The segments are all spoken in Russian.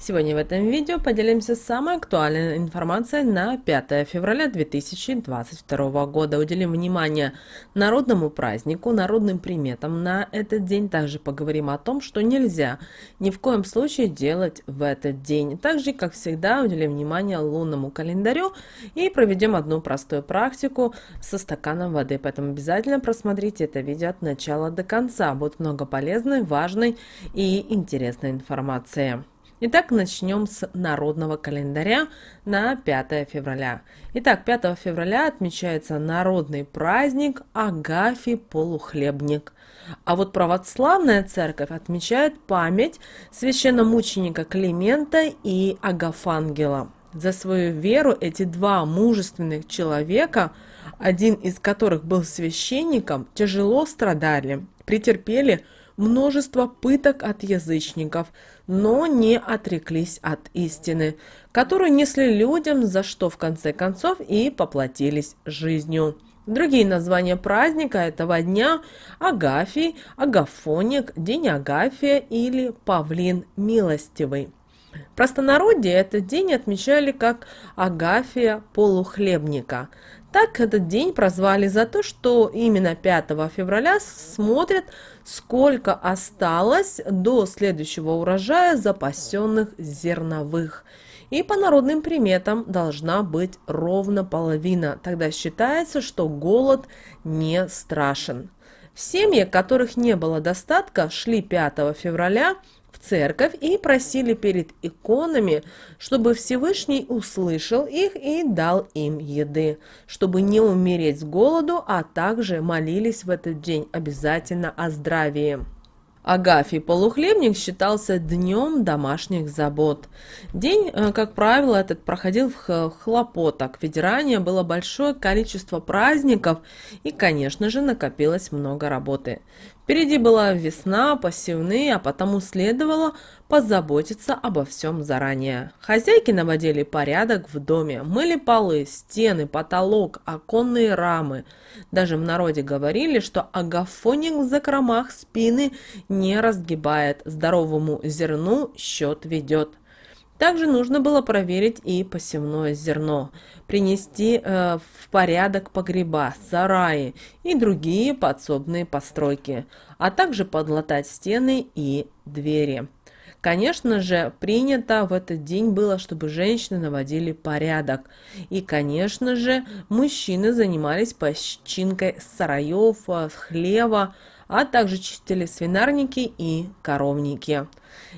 Сегодня в этом видео поделимся самой актуальной информацией на 5 февраля 2022 года. Уделим внимание народному празднику, народным приметам на этот день. Также поговорим о том, что нельзя ни в коем случае делать в этот день. Также, как всегда, уделим внимание лунному календарю и проведем одну простую практику со стаканом воды. Поэтому обязательно просмотрите это видео от начала до конца. Будет много полезной, важной и интересной информации. Итак, начнем с народного календаря на 5 февраля. Итак, 5 февраля отмечается народный праздник Агафий Полухлебник. А вот православная церковь отмечает память священномученика Климента и Агафангела. За свою веру эти два мужественных человека, один из которых был священником, тяжело страдали, претерпели – множество пыток от язычников, но не отреклись от истины, которую несли людям, за что в конце концов и поплатились жизнью. Другие названия праздника этого дня – Агафий, Агафоник, День Агафия или Павлин Милостивый. В простонародье этот день отмечали как Агафия Полухлебника – так этот день прозвали за то, что именно 5 февраля смотрят, сколько осталось до следующего урожая запасенных зерновых. И по народным приметам должна быть ровно половина. Тогда считается, что голод не страшен. В семьи, которых не было достатка, шли 5 февраля церковь и просили перед иконами, чтобы Всевышний услышал их и дал им еды, чтобы не умереть с голоду, а также молились в этот день обязательно о здравии. Агафий Полухлебник считался днем домашних забот. День, э, как правило, этот проходил в хлопотах, ведь ранее было большое количество праздников и, конечно же, накопилось много работы. Впереди была весна, посевные, а потому следовало позаботиться обо всем заранее. Хозяйки наводили порядок в доме, мыли полы, стены, потолок, оконные рамы. Даже в народе говорили, что агафоник в закромах спины не разгибает, здоровому зерну счет ведет. Также нужно было проверить и посевное зерно, принести э, в порядок погреба, сараи и другие подсобные постройки, а также подлатать стены и двери. Конечно же, принято в этот день было, чтобы женщины наводили порядок. И, конечно же, мужчины занимались починкой сараев, э, хлева, а также чистили свинарники и коровники.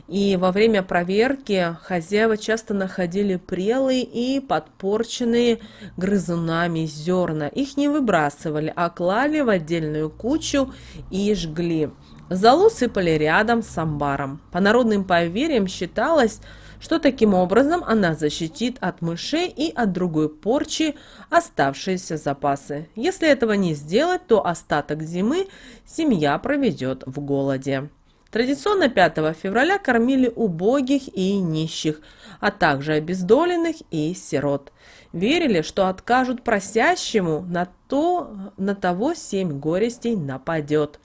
И во время проверки хозяева часто находили прелые и подпорченные грызунами зерна. Их не выбрасывали, а клали в отдельную кучу и жгли. Залу сыпали рядом с амбаром. По народным поверьям считалось, что таким образом она защитит от мышей и от другой порчи оставшиеся запасы. Если этого не сделать, то остаток зимы семья проведет в голоде. Традиционно 5 февраля кормили убогих и нищих, а также обездоленных и сирот. Верили, что откажут просящему, на, то, на того семь горестей нападет.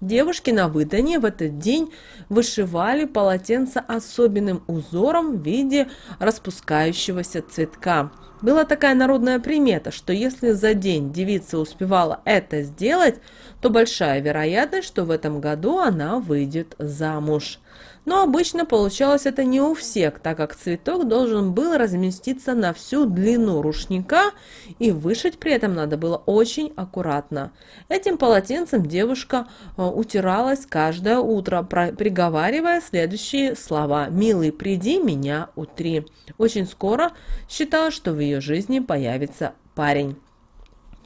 Девушки на выдане в этот день вышивали полотенца особенным узором в виде распускающегося цветка. Была такая народная примета, что если за день девица успевала это сделать, то большая вероятность, что в этом году она выйдет замуж. Но обычно получалось это не у всех, так как цветок должен был разместиться на всю длину рушника, и вышить при этом надо было очень аккуратно. Этим полотенцем девушка э, утиралась каждое утро, приговаривая следующие слова «Милый, приди, меня утри». Очень скоро считала, что в ее жизни появится парень.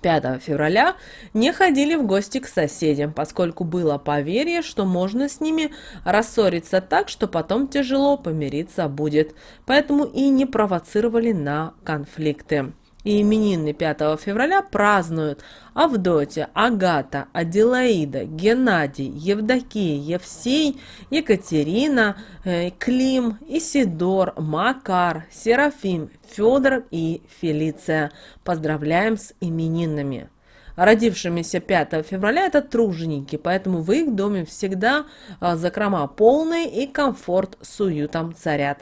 5 февраля не ходили в гости к соседям, поскольку было поверье, что можно с ними рассориться так, что потом тяжело помириться будет, поэтому и не провоцировали на конфликты и именины 5 февраля празднуют Авдотья, Агата, Аделаида, Геннадий, Евдокия, Евсей, Екатерина, э, Клим, Исидор, Макар, Серафим, Федор и Фелиция. Поздравляем с именинами! родившимися 5 февраля, это труженики, поэтому в их доме всегда а, закрома полный и комфорт с уютом царят.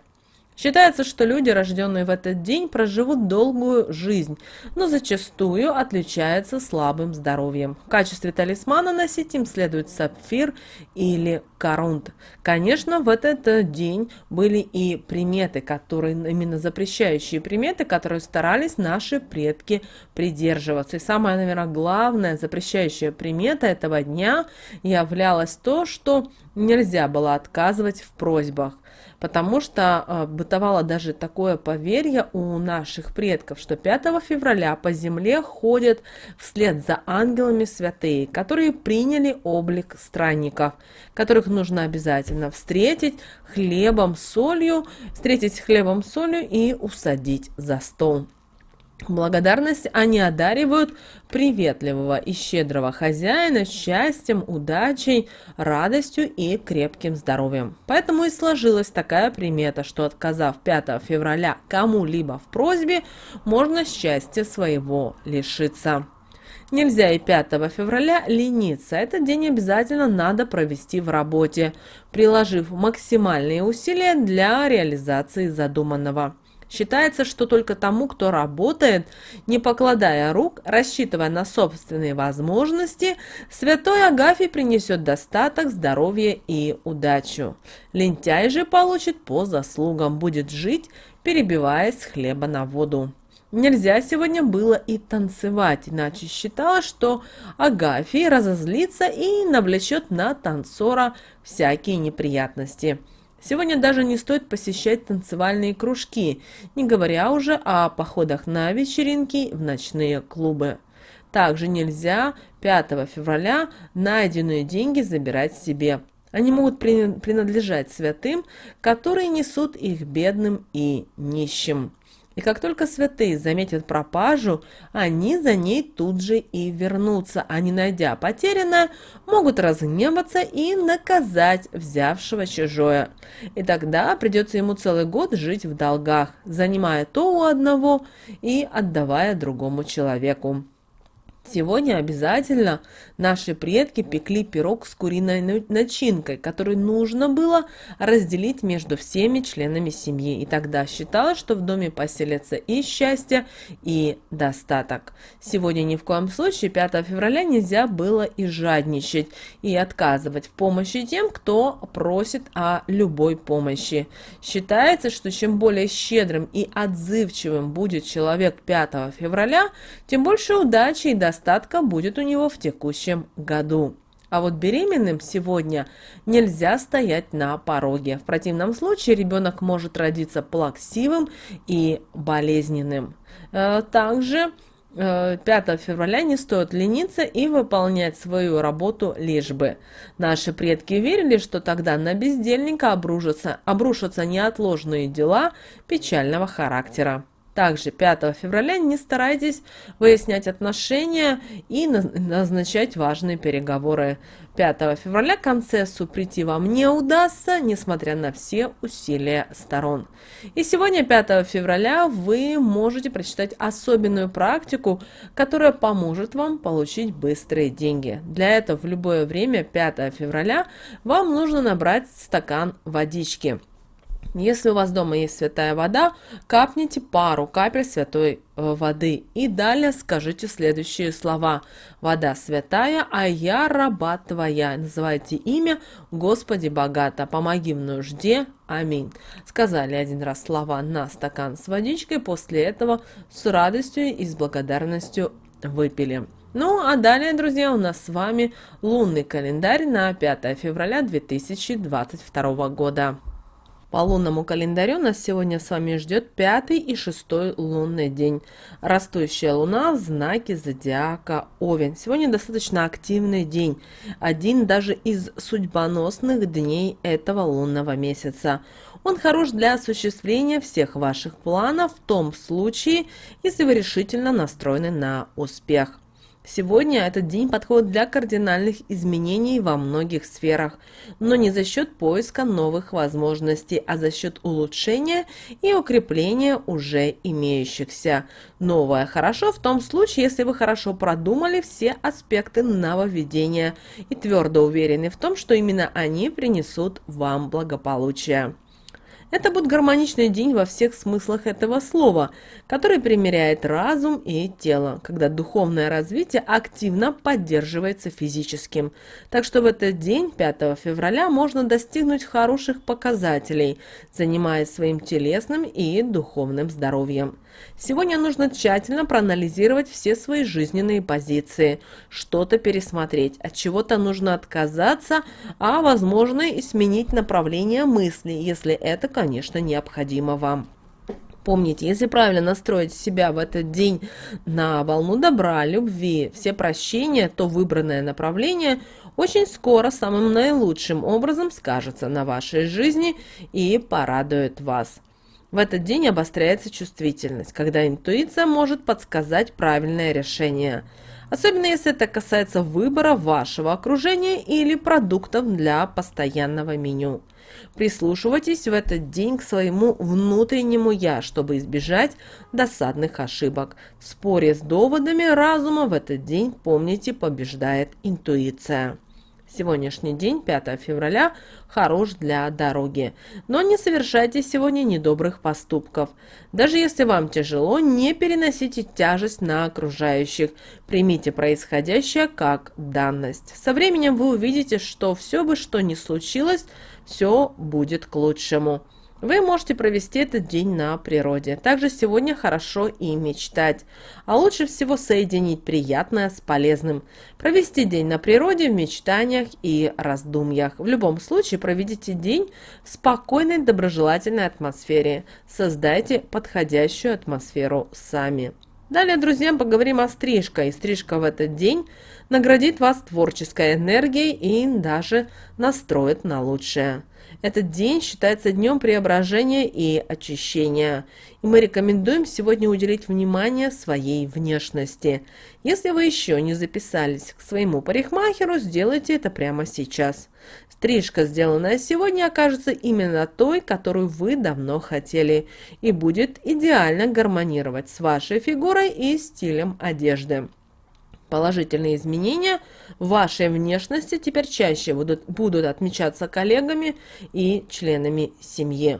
Считается, что люди, рожденные в этот день, проживут долгую жизнь, но зачастую отличаются слабым здоровьем. В качестве талисмана носить им следует сапфир или корунт. Конечно, в этот день были и приметы, которые именно запрещающие приметы, которые старались наши предки придерживаться. И самое, наверное, главное запрещающая примета этого дня являлось то, что нельзя было отказывать в просьбах, потому что а, бытовало даже такое поверье у наших предков, что 5 февраля по земле ходят вслед за ангелами святые, которые приняли облик странников, которых нужно обязательно встретить хлебом, солью, встретить хлебом, солью и усадить за стол благодарность они одаривают приветливого и щедрого хозяина счастьем, удачей, радостью и крепким здоровьем. Поэтому и сложилась такая примета, что отказав 5 февраля кому-либо в просьбе, можно счастья своего лишиться. Нельзя и 5 февраля лениться. Этот день обязательно надо провести в работе, приложив максимальные усилия для реализации задуманного. Считается, что только тому, кто работает, не покладая рук, рассчитывая на собственные возможности, святой Агафий принесет достаток, здоровье и удачу. Лентяй же получит по заслугам, будет жить, перебиваясь хлеба на воду. Нельзя сегодня было и танцевать, иначе считала, что Агафий разозлится и навлечет на танцора всякие неприятности. Сегодня даже не стоит посещать танцевальные кружки, не говоря уже о походах на вечеринки в ночные клубы. Также нельзя 5 февраля найденные деньги забирать себе. Они могут принадлежать святым, которые несут их бедным и нищим и как только святые заметят пропажу, они за ней тут же и вернутся, а не найдя потерянное, могут разгневаться и наказать взявшего чужое. И тогда придется ему целый год жить в долгах, занимая то у одного и отдавая другому человеку. Сегодня обязательно наши предки пекли пирог с куриной начинкой, который нужно было разделить между всеми членами семьи. И тогда считалось, что в доме поселятся и счастье, и достаток. Сегодня ни в коем случае 5 февраля нельзя было и жадничать, и отказывать в помощи тем, кто просит о любой помощи. Считается, что чем более щедрым и отзывчивым будет человек 5 февраля, тем больше удачи и достатка достатка будет у него в текущем году. А вот беременным сегодня нельзя стоять на пороге. В противном случае ребенок может родиться плаксивым и болезненным. Э, также 5 э, февраля не стоит лениться и выполнять свою работу лишь бы. Наши предки верили, что тогда на бездельника обрушатся, обрушатся неотложные дела печального характера. Также 5 февраля не старайтесь выяснять отношения и назначать важные переговоры. 5 февраля к концессу прийти вам не удастся, несмотря на все усилия сторон. И сегодня, 5 февраля, вы можете прочитать особенную практику, которая поможет вам получить быстрые деньги. Для этого в любое время 5 февраля вам нужно набрать стакан водички. Если у вас дома есть святая вода, капните пару капель святой э, воды и далее скажите следующие слова. Вода святая, а я раба твоя. Называйте имя Господи богато, помоги в нужде. Аминь. Сказали один раз слова на стакан с водичкой, после этого с радостью и с благодарностью выпили. Ну а далее, друзья, у нас с вами лунный календарь на 5 февраля 2022 года. По лунному календарю нас сегодня с вами ждет пятый и шестой лунный день. Растущая луна в знаке зодиака Овен. Сегодня достаточно активный день. Один даже из судьбоносных дней этого лунного месяца. Он хорош для осуществления всех ваших планов в том случае, если вы решительно настроены на успех. Сегодня этот день подходит для кардинальных изменений во многих сферах, но не за счет поиска новых возможностей, а за счет улучшения и укрепления уже имеющихся. Новое хорошо в том случае, если вы хорошо продумали все аспекты нововведения и твердо уверены в том, что именно они принесут вам благополучие. Это будет гармоничный день во всех смыслах этого слова, который примеряет разум и тело, когда духовное развитие активно поддерживается физическим. Так что в этот день, 5 февраля, можно достигнуть хороших показателей, занимаясь своим телесным и духовным здоровьем. Сегодня нужно тщательно проанализировать все свои жизненные позиции, что-то пересмотреть, от чего-то нужно отказаться, а возможно и сменить направление мысли, если это, конечно, необходимо вам. Помните, если правильно настроить себя в этот день на волну добра, любви, все прощения, то выбранное направление очень скоро самым наилучшим образом скажется на вашей жизни и порадует вас. В этот день обостряется чувствительность, когда интуиция может подсказать правильное решение. Особенно если это касается выбора вашего окружения или продуктов для постоянного меню. Прислушивайтесь в этот день к своему внутреннему «я», чтобы избежать досадных ошибок. В споре с доводами разума в этот день, помните, побеждает интуиция. Сегодняшний день, 5 февраля, хорош для дороги. Но не совершайте сегодня недобрых поступков. Даже если вам тяжело, не переносите тяжесть на окружающих. Примите происходящее как данность. Со временем вы увидите, что все бы что ни случилось – все будет к лучшему. Вы можете провести этот день на природе. Также сегодня хорошо и мечтать. А лучше всего соединить приятное с полезным. Провести день на природе в мечтаниях и раздумьях. В любом случае проведите день в спокойной доброжелательной атмосфере. Создайте подходящую атмосферу сами. Далее, друзья, поговорим о стрижке. И стрижка в этот день – наградит вас творческой энергией и даже настроит на лучшее. Этот день считается днем преображения и очищения, и мы рекомендуем сегодня уделить внимание своей внешности. Если вы еще не записались к своему парикмахеру, сделайте это прямо сейчас. Стрижка, сделанная сегодня, окажется именно той, которую вы давно хотели, и будет идеально гармонировать с вашей фигурой и стилем одежды. Положительные изменения в вашей внешности теперь чаще будут, будут отмечаться коллегами и членами семьи.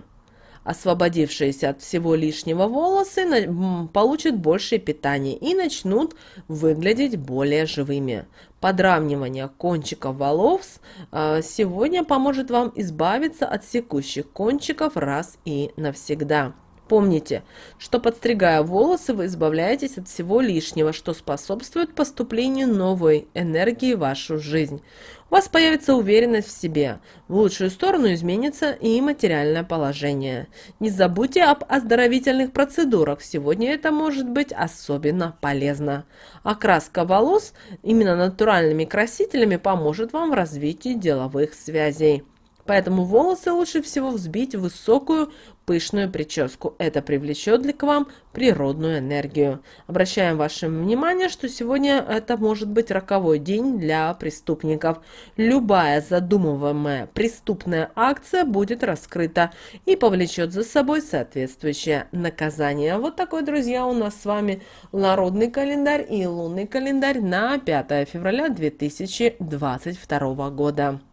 Освободившиеся от всего лишнего волосы на, получат больше питания и начнут выглядеть более живыми. Подравнивание кончиков волос э, сегодня поможет вам избавиться от секущих кончиков раз и навсегда. Помните, что подстригая волосы, вы избавляетесь от всего лишнего, что способствует поступлению новой энергии в вашу жизнь. У вас появится уверенность в себе. В лучшую сторону изменится и материальное положение. Не забудьте об оздоровительных процедурах. Сегодня это может быть особенно полезно. Окраска волос именно натуральными красителями поможет вам в развитии деловых связей. Поэтому волосы лучше всего взбить в высокую пышную прическу. Это привлечет к вам природную энергию. Обращаем ваше внимание, что сегодня это может быть роковой день для преступников. Любая задумываемая преступная акция будет раскрыта и повлечет за собой соответствующее наказание. Вот такой, друзья, у нас с вами народный календарь и лунный календарь на 5 февраля 2022 года.